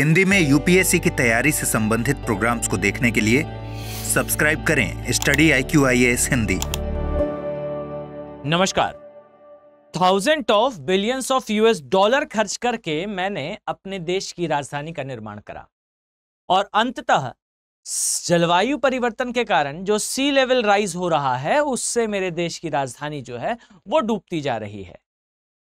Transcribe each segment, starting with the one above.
हिंदी में यूपीएससी की तैयारी से संबंधित प्रोग्राम्स को देखने के लिए सब्सक्राइब करें study I Q I S Hindi नमस्कार thousand of billions of US dollar खर्च करके मैंने अपने देश की राजधानी का निर्माण करा और अंततः जलवायु परिवर्तन के कारण जो सी लेवल राइज हो रहा है उससे मेरे देश की राजधानी जो है वो डूबती जा रही है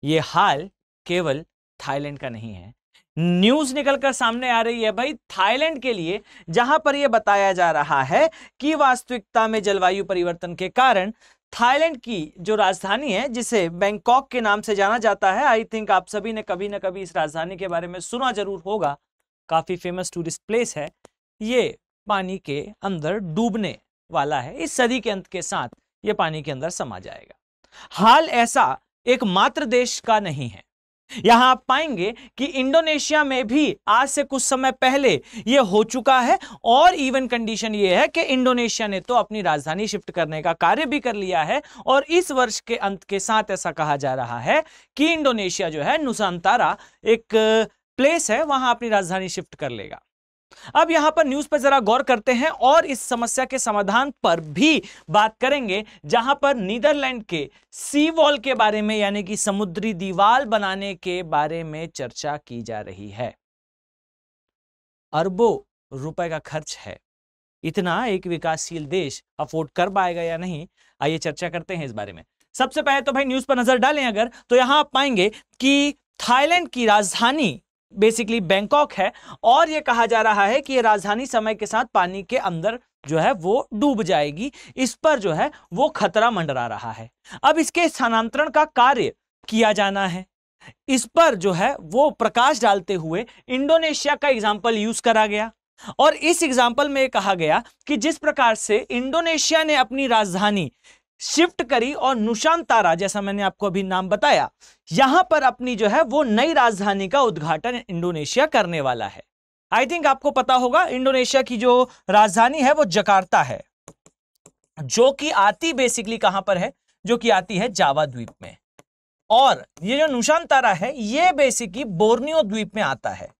ये हाल केवल थाईलैंड का नहीं है न्यूज निकलकर सामने आ रही है भाई थाईलैंड के लिए जहां पर यह बताया जा रहा है कि वास्तविकता में जलवायु परिवर्तन के कारण थाईलैंड की जो राजधानी है जिसे बैंकॉक के नाम से जाना जाता है आई थिंक आप सभी ने कभी ना कभी इस राजधानी के बारे में सुना जरूर होगा काफ़ी फेमस टूरिस्ट प्लेस है ये पानी के अंदर डूबने वाला है इस सदी के अंत के साथ ये पानी के अंदर समा जाएगा हाल ऐसा एकमात्र देश का नहीं है यहां आप पाएंगे कि इंडोनेशिया में भी आज से कुछ समय पहले यह हो चुका है और इवन कंडीशन यह है कि इंडोनेशिया ने तो अपनी राजधानी शिफ्ट करने का कार्य भी कर लिया है और इस वर्ष के अंत के साथ ऐसा कहा जा रहा है कि इंडोनेशिया जो है नुसांतारा एक प्लेस है वहां अपनी राजधानी शिफ्ट कर लेगा अब यहां पर न्यूज पर जरा गौर करते हैं और इस समस्या के समाधान पर भी बात करेंगे जहां पर नीदरलैंड के सी वॉल के बारे में यानी कि समुद्री दीवार बनाने के बारे में चर्चा की जा रही है अरबों रुपए का खर्च है इतना एक विकासशील देश अफोर्ड कर पाएगा या नहीं आइए चर्चा करते हैं इस बारे में सबसे पहले तो भाई न्यूज पर नजर डालें अगर तो यहां आप पाएंगे कि थाईलैंड की राजधानी बेसिकली बैंकॉक है और ये कहा जा रहा है कि ये राजधानी समय के साथ पानी के अंदर जो है वो डूब जाएगी इस पर जो है वो खतरा मंडरा रहा है अब इसके स्थानांतरण का कार्य किया जाना है इस पर जो है वो प्रकाश डालते हुए इंडोनेशिया का एग्जाम्पल यूज करा गया और इस एग्जाम्पल में कहा गया कि जिस प्रकार से इंडोनेशिया ने अपनी राजधानी शिफ्ट करी और नुशान तारा जैसा मैंने आपको अभी नाम बताया यहां पर अपनी जो है वो नई राजधानी का उद्घाटन इंडोनेशिया करने वाला है आई थिंक आपको पता होगा इंडोनेशिया की जो राजधानी है वो जकार्ता है जो कि आती बेसिकली कहां पर है जो कि आती है जावा द्वीप में और ये जो नुशान तारा है ये बेसिकली बोर्नियो द्वीप में आता है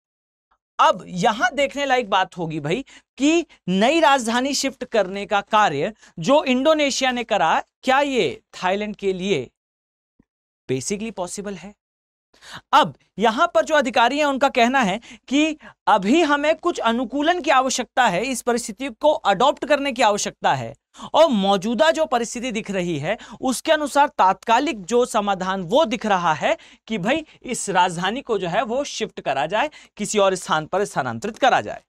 अब यहां देखने लायक बात होगी भाई कि नई राजधानी शिफ्ट करने का कार्य जो इंडोनेशिया ने करा क्या ये थाईलैंड के लिए बेसिकली पॉसिबल है अब यहां पर जो अधिकारी हैं उनका कहना है कि अभी हमें कुछ अनुकूलन की आवश्यकता है इस परिस्थिति को अडॉप्ट करने की आवश्यकता है और मौजूदा जो परिस्थिति दिख रही है उसके अनुसार तात्कालिक जो समाधान वो दिख रहा है कि भाई इस राजधानी को जो है वो शिफ्ट करा जाए किसी और स्थान पर स्थानांतरित करा जाए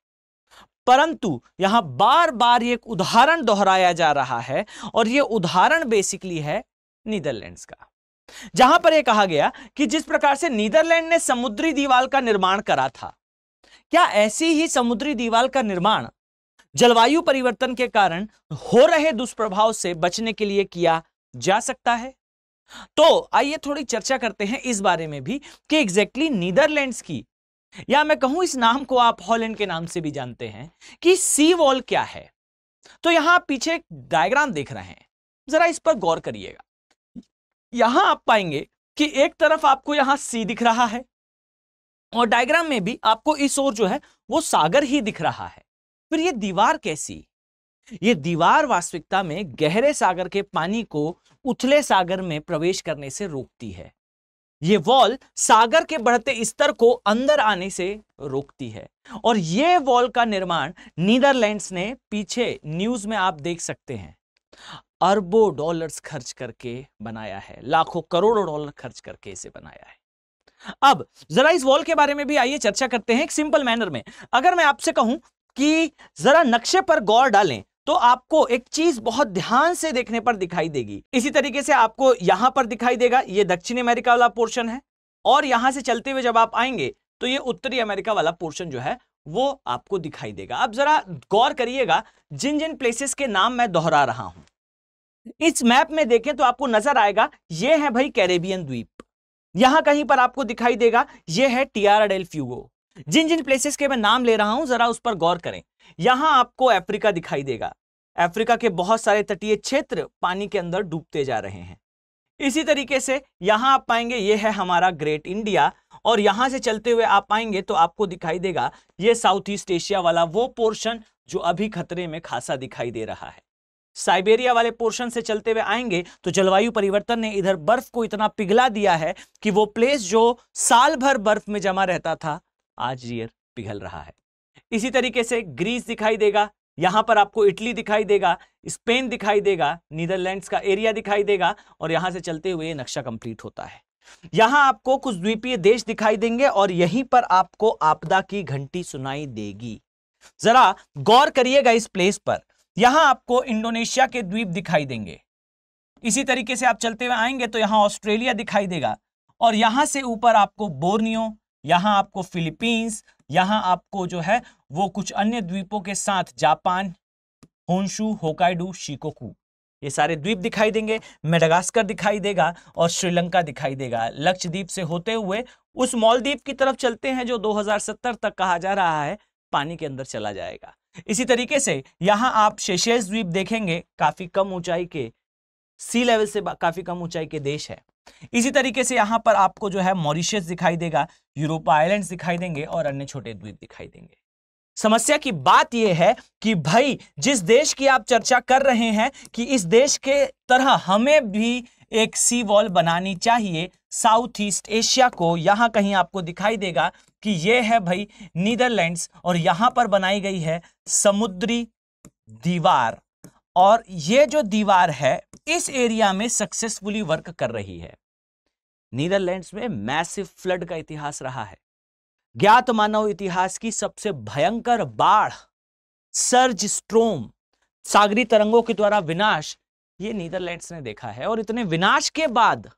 परंतु यहां बार बार एक उदाहरण दोहराया जा रहा है और यह उदाहरण बेसिकली है नीदरलैंड का जहां पर यह कहा गया कि जिस प्रकार से नीदरलैंड ने समुद्री दीवाल का निर्माण करा था क्या ऐसी ही समुद्री दीवाल का निर्माण जलवायु परिवर्तन के कारण हो रहे दुष्प्रभाव से बचने के लिए किया जा सकता है तो आइए थोड़ी चर्चा करते हैं इस बारे में भी कि एग्जैक्टली exactly नीदरलैंड्स की या मैं कहूं इस नाम को आप हॉलैंड के नाम से भी जानते हैं कि सी वॉल क्या है तो यहां पीछे डायग्राम देख रहे हैं जरा इस पर गौर करिएगा यहां आप पाएंगे कि एक तरफ आपको यहां सी दिख रहा है और डायग्राम में भी आपको इस ओर जो है वो सागर ही दिख रहा है फिर ये दीवार कैसी ये दीवार वास्तविकता में गहरे सागर के पानी को उथले सागर में प्रवेश करने से रोकती है ये वॉल सागर के बढ़ते स्तर को अंदर आने से रोकती है और ये वॉल का निर्माण नीदरलैंड्स ने पीछे न्यूज में आप देख सकते हैं अरबों डॉलर्स खर्च करके बनाया है लाखों करोड़ों डॉलर खर्च करके इसे बनाया है अब जरा इस वॉल के बारे में भी आइए चर्चा करते हैं एक सिंपल मैनर में अगर मैं आपसे कहूं कि जरा नक्शे पर गौर डालें तो आपको एक चीज बहुत ध्यान से देखने पर दिखाई देगी इसी तरीके से आपको यहां पर दिखाई देगा ये दक्षिण अमेरिका वाला पोर्शन है और यहां से चलते हुए जब आप आएंगे तो ये उत्तरी अमेरिका वाला पोर्शन जो है वो आपको दिखाई देगा अब जरा गौर करिएगा जिन जिन प्लेसेस के नाम मैं दोहरा रहा हूं इस मैप में देखें तो आपको नजर आएगा ये है भाई कैरेबियन द्वीप यहां कहीं पर आपको दिखाई देगा ये है टीआर डेल फ्यूगो जिन जिन प्लेसेस के मैं नाम ले रहा हूं जरा उस पर गौर करें यहां आपको अफ्रीका दिखाई देगा अफ्रीका के बहुत सारे तटीय क्षेत्र पानी के अंदर डूबते जा रहे हैं इसी तरीके से यहां आप पाएंगे ये है हमारा ग्रेट इंडिया और यहां से चलते हुए आप आएंगे तो आपको दिखाई देगा ये साउथ ईस्ट एशिया वाला वो पोर्शन जो अभी खतरे में खासा दिखाई दे रहा है साइबेरिया वाले पोर्शन से चलते हुए आएंगे तो जलवायु परिवर्तन ने इधर बर्फ को इतना पिघला दिया है कि वो प्लेस जो साल भर बर्फ में जमा रहता था आज ये पिघल रहा है इसी तरीके से ग्रीस दिखाई देगा यहां पर आपको इटली दिखाई देगा स्पेन दिखाई देगा नीदरलैंड्स का एरिया दिखाई देगा और यहां से चलते हुए नक्शा कंप्लीट होता है यहां आपको कुछ द्वीपीय देश दिखाई देंगे और यहीं पर आपको आपदा की घंटी सुनाई देगी जरा गौर करिएगा इस प्लेस पर यहां आपको इंडोनेशिया के द्वीप दिखाई देंगे इसी तरीके से आप चलते हुए आएंगे तो यहाँ ऑस्ट्रेलिया दिखाई देगा और यहाँ से ऊपर आपको बोर्नियो यहाँ आपको फिलीपींस यहाँ आपको जो है वो कुछ अन्य द्वीपों के साथ जापान होन्शु होकाइडू शिकोकू ये सारे द्वीप दिखाई देंगे मेडागास्कर दिखाई देगा और श्रीलंका दिखाई देगा लक्षद्वीप से होते हुए उस मॉलद्वीप की तरफ चलते हैं जो 2070 तक कहा जा रहा है पानी के अंदर चला जाएगा इसी तरीके से यहां आप शेषेज द्वीप देखेंगे काफ़ी कम ऊंचाई के सी लेवल से काफ़ी कम ऊंचाई के देश है इसी तरीके से यहां पर आपको जो है मॉरिशियस दिखाई देगा यूरोप आइलैंड दिखाई देंगे और अन्य छोटे द्वीप दिखाई देंगे समस्या की बात यह है कि भाई जिस देश की आप चर्चा कर रहे हैं कि इस देश के तरह हमें भी एक सी वॉल बनानी चाहिए साउथ ईस्ट एशिया को यहाँ कहीं आपको दिखाई देगा कि ये है भाई नीदरलैंड्स और यहाँ पर बनाई गई है समुद्री दीवार और ये जो दीवार है इस एरिया में सक्सेसफुली वर्क कर रही है नीदरलैंड्स में मैसिव फ्लड का इतिहास रहा है ज्ञात मानव इतिहास की सबसे भयंकर बाढ़ सर्ज स्ट्रोम सागरी तरंगों के द्वारा विनाश ये नीदरलैंड्स ने देखा है और इतने विनाश के बाद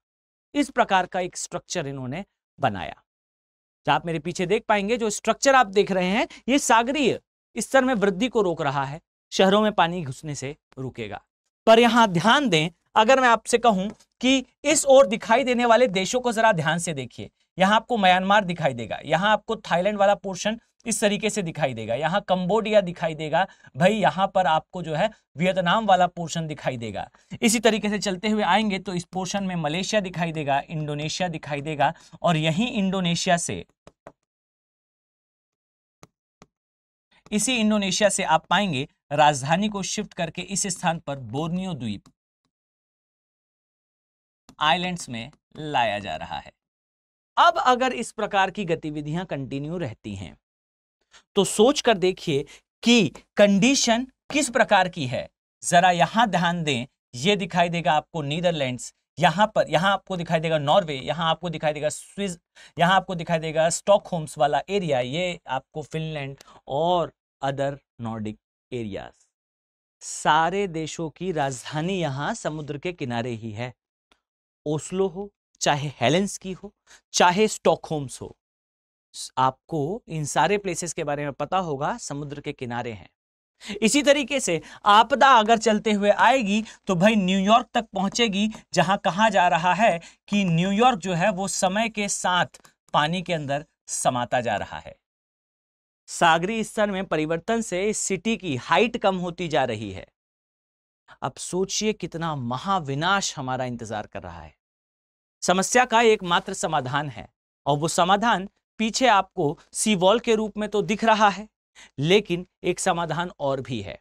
इस प्रकार का एक स्ट्रक्चर इन्होंने बनाया आप मेरे पीछे देख पाएंगे जो स्ट्रक्चर आप देख रहे हैं ये सागरीय स्तर में वृद्धि को रोक रहा है शहरों में पानी घुसने से रुकेगा पर यहां ध्यान दें अगर मैं आपसे कहूं कि इस ओर दिखाई देने वाले देशों को जरा ध्यान से देखिए यहां आपको म्यांमार दिखाई देगा यहां आपको थाईलैंड वाला पोर्शन इस तरीके से दिखाई देगा यहाँ कंबोडिया दिखाई देगा भाई यहाँ पर आपको जो है वियतनाम वाला पोर्शन दिखाई देगा इसी तरीके से चलते हुए आएंगे तो इस पोर्शन में मलेशिया दिखाई देगा इंडोनेशिया दिखाई देगा और यही इंडोनेशिया से इसी इंडोनेशिया से आप पाएंगे राजधानी को शिफ्ट करके इस स्थान पर बोर्नियो द्वीप आइलैंड्स में लाया जा रहा है अब अगर इस प्रकार की गतिविधियां कंटिन्यू रहती हैं तो सोच कर देखिए कि कंडीशन किस प्रकार की है जरा यहां ध्यान दें ये दिखाई देगा आपको नीदरलैंड्स यहां पर यहां आपको दिखाई देगा नॉर्वे यहां आपको दिखाई देगा स्विज यहां आपको दिखाई देगा स्टॉक होम्स वाला एरिया ये आपको फिनलैंड और अदर नॉर्डिक एरियाज सारे देशों की राजधानी यहां समुद्र के किनारे ही है ओस्लो हो चाहे हेलेंस की हो चाहे स्टॉकहोम्स हो आपको इन सारे प्लेसेस के बारे में पता होगा समुद्र के किनारे हैं इसी तरीके से आपदा अगर चलते हुए आएगी तो भाई न्यूयॉर्क तक पहुंचेगी जहां कहा जा रहा है कि न्यूयॉर्क जो है वो समय के साथ पानी के अंदर समाता जा रहा है सागरी स्तर में परिवर्तन से इस सिटी की हाइट कम होती जा रही है अब सोचिए कितना महाविनाश हमारा इंतजार कर रहा है समस्या का एकमात्र समाधान है और वो समाधान पीछे आपको सी वॉल के रूप में तो दिख रहा है लेकिन एक समाधान और भी है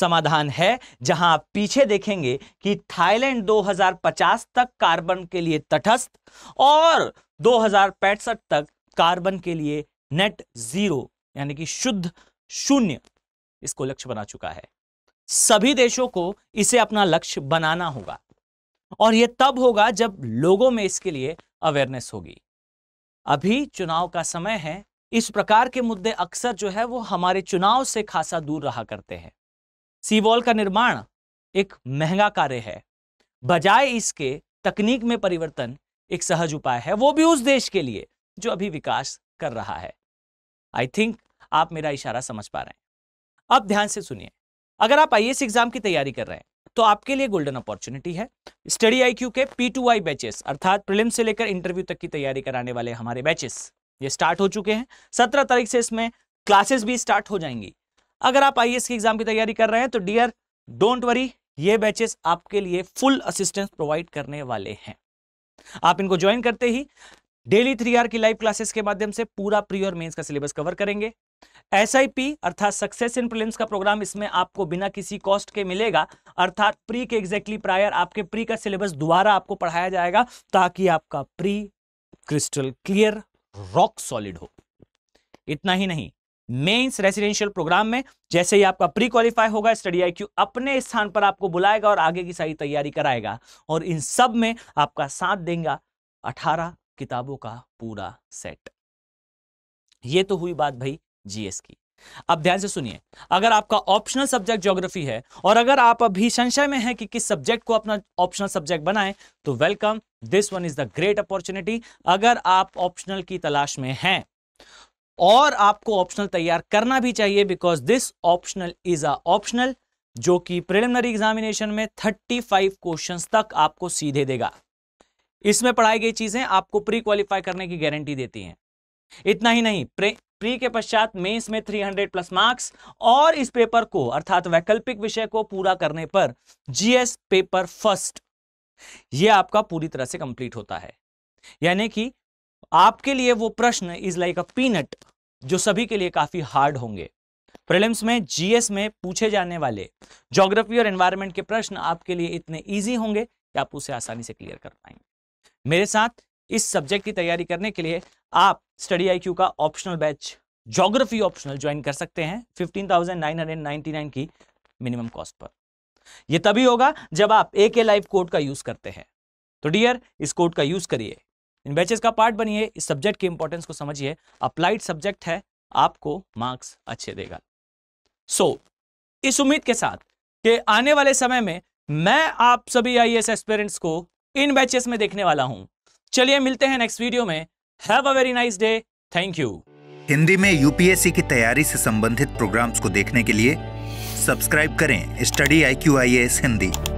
समाधान है जहां आप पीछे देखेंगे कि थाईलैंड 2050 तक कार्बन के लिए तटस्थ और दो तक कार्बन के लिए नेट जीरो यानी कि शुद्ध शून्य इसको लक्ष्य बना चुका है सभी देशों को इसे अपना लक्ष्य बनाना होगा और यह तब होगा जब लोगों में इसके लिए अवेयरनेस होगी अभी चुनाव का समय है इस प्रकार के मुद्दे अक्सर जो है वो हमारे चुनाव से खासा दूर रहा करते हैं सीवॉल का निर्माण एक महंगा कार्य है बजाय इसके तकनीक में परिवर्तन एक सहज उपाय है वो भी उस देश के लिए जो अभी विकास कर रहा है आई थिंक आप मेरा इशारा समझ पा रहे हैं अब ध्यान से सुनिए अगर आप आई एग्जाम की तैयारी कर रहे हैं तो आपके लिए गोल्डन अपॉर्चुनिटी है स्टडी आईक्यू के पी टू आई बैचेस अर्थात प्रिलिम्स से लेकर इंटरव्यू तक की तैयारी कराने वाले हमारे बैचेस ये स्टार्ट हो चुके हैं सत्रह तारीख से इसमें क्लासेस भी स्टार्ट हो जाएंगी अगर आप आई की एग्जाम की तैयारी कर रहे हैं तो डियर डोंट वरी ये बैचेस आपके लिए फुल असिस्टेंस प्रोवाइड करने वाले हैं आप इनको ज्वाइन करते ही डेली थ्री आर की लाइव क्लासेस के माध्यम से पूरा प्री और मेंस का सिलेबस कवर करेंगे एस अर्थात सक्सेस इन प्रिलिम्स का प्रोग्राम इसमें आपको बिना किसी कॉस्ट के मिलेगा अर्थात प्री के एग्जैक्टली प्रायर आपके प्री का सिलेबस द्वारा आपको पढ़ाया जाएगा ताकि आपका pre crystal clear rock solid हो इतना ही नहीं मेंस रेसिडेंशियल प्रोग्राम में जैसे ही आपका प्री क्वालिफाई होगा स्टडी आई क्यू अपने स्थान पर आपको बुलाएगा और आगे की सारी तैयारी कराएगा और इन सब में आपका साथ देगा अठारह किताबों का पूरा सेट ये तो हुई बात भाई जीएस की अब ध्यान से सुनिए अगर आपका ऑप्शनल सब्जेक्ट ज्योग्राफी है और अगर आप अभी संशय में हैं कि किस सब्जेक्ट को अपना ऑप्शनल सब्जेक्ट बनाएं तो welcome this one is the great opportunity अगर आप ऑप्शनल की तलाश में हैं और आपको ऑप्शनल तैयार करना भी चाहिए because this optional is a optional जो कि प्रिलिमिनरी एग्जामिनेशन में 35 क्वेश्चन तक आपको सीधे देगा इसमें पढ़ाई गई चीजें आपको प्री क्वालिफाई करने की गारंटी देती हैं इतना ही नहीं प्री के पश्चात मेंस में 300 प्लस मार्क्स और इस पेपर को अर्थात वैकल्पिक विषय को पूरा करने पर जीएस पेपर फर्स्ट ये आपका पूरी तरह से कंप्लीट होता है यानी कि आपके लिए वो प्रश्न इज लाइक अ पीनट जो सभी के लिए काफी हार्ड होंगे प्रिलिम्स में जीएस में पूछे जाने वाले ज्योग्राफी और एनवायरमेंट के प्रश्न आपके लिए इतने ईजी होंगे कि आप उसे आसानी से क्लियर कर पाएंगे मेरे साथ इस सब्जेक्ट की तैयारी करने के लिए आप स्टडी आई का optional batch geography optional join कर सकते हैं फिफ्टीन की मिनिमम कॉस्ट पर यह तभी होगा जब आप ए के लाइव कोड का यूज करते हैं तो डियर इस कोड का यूज करिए इन बैचेस का पार्ट बनिए इस सब्जेक्ट के इंपॉर्टेंस को समझिए अप्लाइड सब्जेक्ट है आपको मार्क्स अच्छे देगा सो so, इस उम्मीद के साथ कि आने वाले समय में मैं आप सभी आई एस को इन बैचेस में देखने वाला हूं चलिए मिलते हैं नेक्स्ट वीडियो में have a very nice day thank you Hindi में यूपीएससी की तैयारी से संबंधित प्रोग्राम्स को देखने के लिए सब्सक्राइब करें study I Q I S Hindi